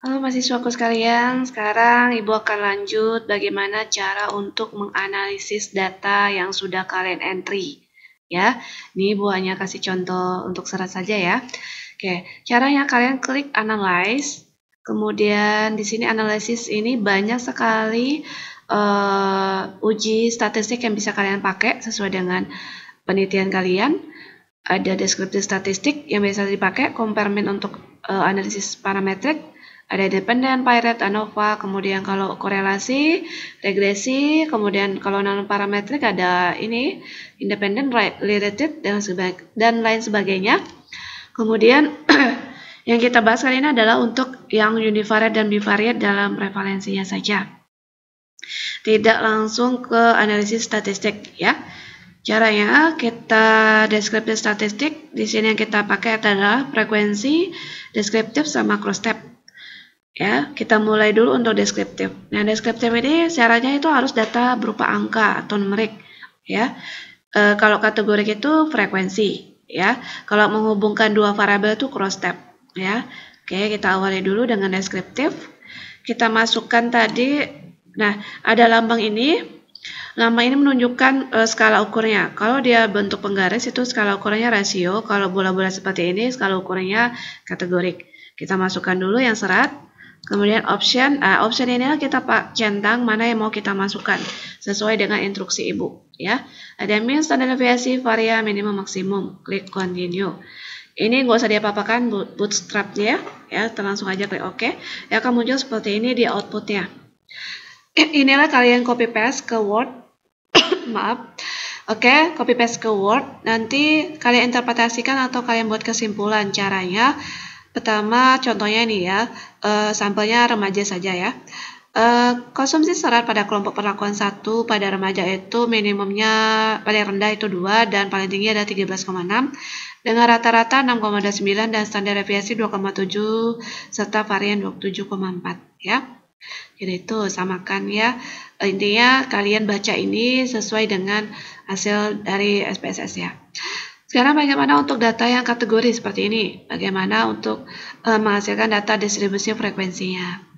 Halo mahasiswaku sekalian, sekarang Ibu akan lanjut bagaimana cara untuk menganalisis data yang sudah kalian entry. Ya, ini Ibu hanya kasih contoh untuk serat saja ya. Oke, caranya kalian klik analyze, kemudian di sini analisis ini banyak sekali uh, uji statistik yang bisa kalian pakai sesuai dengan penelitian kalian. Ada deskripsi statistik yang biasa dipakai, komparmen untuk uh, analisis parametrik, ada dependent, pirate, ANOVA, kemudian kalau korelasi, regresi, kemudian kalau non parametrik ada ini independen, related dan dan lain sebagainya. Kemudian yang kita bahas kali ini adalah untuk yang univariate dan bivariate dalam prevalensinya saja. Tidak langsung ke analisis statistik ya. Caranya kita deskriptif statistik di sini yang kita pakai adalah frekuensi, deskriptif sama cross tab. Ya, kita mulai dulu untuk deskriptif. Nah, deskriptif ini syaratnya itu harus data berupa angka atau numerik, ya. E, kalau kategori itu frekuensi, ya. Kalau menghubungkan dua variabel itu cross tab, ya. Oke, kita awali dulu dengan deskriptif. Kita masukkan tadi, nah, ada lambang ini, Lama ini menunjukkan e, skala ukurnya. Kalau dia bentuk penggaris itu skala ukurnya rasio, kalau bola-bola seperti ini skala ukurnya kategorik. Kita masukkan dulu yang serat. Kemudian option, uh, option ini kita pak centang mana yang mau kita masukkan sesuai dengan instruksi ibu ya. Uh, Ada min standar deviasi varia minimum maksimum. Klik continue. Ini nggak usah diapa-apakan bootstrap ya, ya terlangsung aja klik OK. Ya akan muncul seperti ini di outputnya. Inilah kalian copy paste ke Word. Maaf. Oke, okay, copy paste ke Word. Nanti kalian interpretasikan atau kalian buat kesimpulan caranya Pertama, contohnya ini ya, e, sampelnya remaja saja ya. E, konsumsi serat pada kelompok perlakuan 1 pada remaja itu minimumnya paling rendah itu 2 dan paling tinggi ada 13,6 dengan rata-rata 6,9 dan standar deviasi 2,7 serta varian 27,4 ya. Jadi itu samakan ya. Intinya kalian baca ini sesuai dengan hasil dari SPSS ya. Sekarang bagaimana untuk data yang kategori seperti ini? Bagaimana untuk e, menghasilkan data distribusi frekuensinya?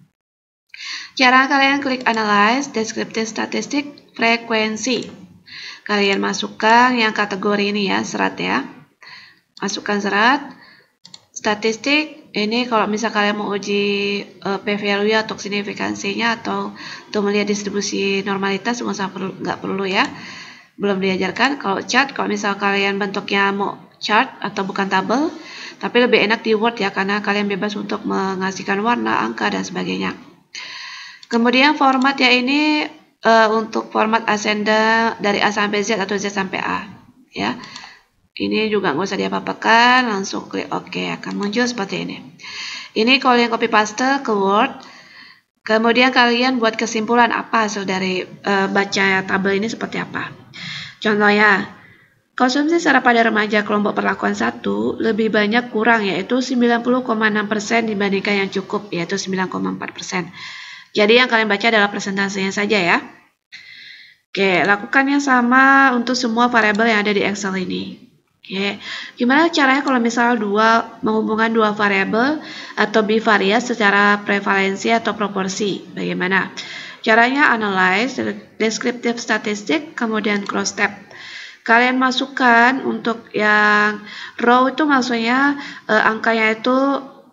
Cara kalian klik Analyze, Descriptive Statistic, Frekuensi. Kalian masukkan yang kategori ini ya, serat ya. Masukkan serat, statistik, ini kalau misal kalian mau uji e, eh, p-value atau signifikansinya atau untuk melihat distribusi normalitas, nggak perlu, perlu ya belum diajarkan kalau chart kalau misal kalian bentuknya mau chart atau bukan tabel tapi lebih enak di Word ya karena kalian bebas untuk mengasihkan warna, angka dan sebagainya. Kemudian format ya ini uh, untuk format ascender dari A sampai Z atau Z sampai A ya. Ini juga nggak usah diapa-apakan, langsung klik OK akan muncul seperti ini. Ini kalau yang copy paste ke Word, kemudian kalian buat kesimpulan apa hasil dari uh, eh, baca tabel ini seperti apa. Contohnya, konsumsi secara pada remaja kelompok perlakuan 1 lebih banyak kurang yaitu 90,6% dibandingkan yang cukup yaitu 9,4%. Jadi yang kalian baca adalah presentasinya saja ya. Oke, lakukan yang sama untuk semua variabel yang ada di Excel ini. Oke, gimana caranya kalau misal dua menghubungkan dua variabel atau bivariat secara prevalensi atau proporsi? Bagaimana? Caranya analyze, descriptive statistik, kemudian cross tab. Kalian masukkan untuk yang row itu maksudnya e, angkanya itu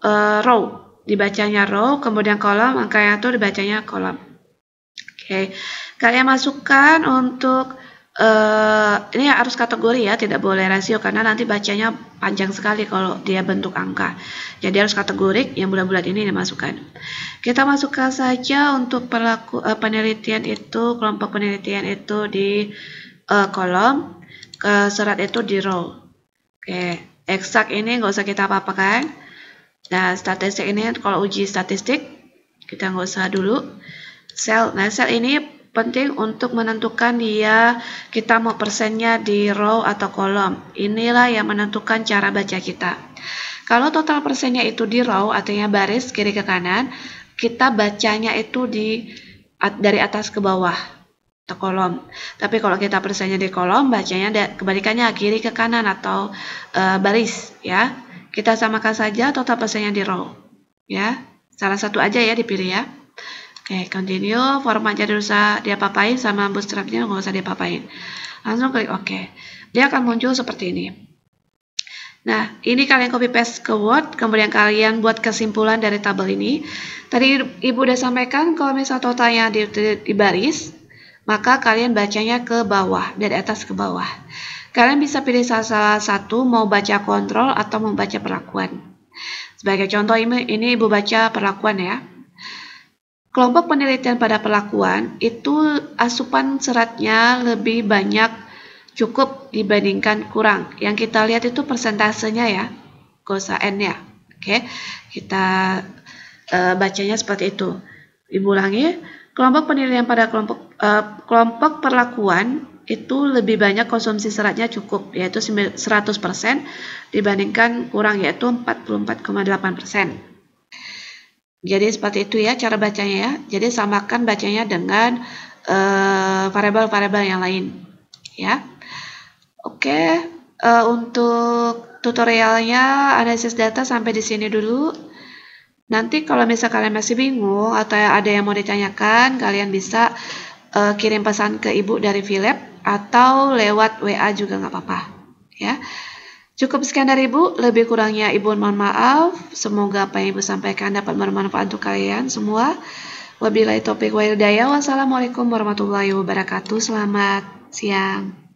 eh, row, dibacanya row, kemudian kolom, angkanya itu dibacanya kolom. Oke, okay. kalian masukkan untuk Eh, ini harus kategori ya, tidak boleh rasio karena nanti bacanya panjang sekali kalau dia bentuk angka. Jadi harus kategorik yang bulat-bulat ini dimasukkan. Kita masukkan saja untuk pelaku uh, penelitian itu kelompok penelitian itu di uh, kolom, ke serat itu di row. Oke, okay. eksak ini nggak usah kita apa-apakan. Nah, statistik ini kalau uji statistik kita nggak usah dulu. Sel, nah sel ini penting untuk menentukan dia kita mau persennya di row atau kolom. Inilah yang menentukan cara baca kita. Kalau total persennya itu di row, artinya baris kiri ke kanan, kita bacanya itu di dari atas ke bawah atau kolom. Tapi kalau kita persennya di kolom, bacanya kebalikannya kiri ke kanan atau e, baris, ya. Kita samakan saja total persennya di row, ya. Salah satu aja ya dipilih ya. Oke, continue. Formatnya tidak usah diapapain sama bootstrapnya nggak usah diapapain. Langsung klik OK. Dia akan muncul seperti ini. Nah, ini kalian copy paste ke Word, kemudian kalian buat kesimpulan dari tabel ini. Tadi Ibu udah sampaikan kalau misalnya totalnya di, di, di baris, maka kalian bacanya ke bawah, dari atas ke bawah. Kalian bisa pilih salah satu, mau baca kontrol atau mau baca perlakuan. Sebagai contoh ini, ini Ibu baca perlakuan ya. Kelompok penelitian pada perlakuan itu asupan seratnya lebih banyak cukup dibandingkan kurang. Yang kita lihat itu persentasenya ya, kosa n ya. Oke, kita e, bacanya seperti itu. ulangi, kelompok penelitian pada kelompok e, kelompok perlakuan itu lebih banyak konsumsi seratnya cukup yaitu 100% dibandingkan kurang yaitu 44,8%. Jadi seperti itu ya cara bacanya ya. Jadi samakan bacanya dengan eh, variabel-variabel uh, yang lain ya. Oke, okay, uh, eh, untuk tutorialnya analisis data sampai di sini dulu. Nanti kalau misal kalian masih bingung atau ada yang mau ditanyakan, kalian bisa uh, kirim pesan ke ibu dari Philip atau lewat WA juga nggak apa-apa ya. Cukup sekian dari Ibu, lebih kurangnya Ibu mohon maaf. Semoga apa yang Ibu sampaikan dapat bermanfaat untuk kalian semua. Wabillahi topik wa hidayah. Wassalamualaikum warahmatullahi wabarakatuh. Selamat siang.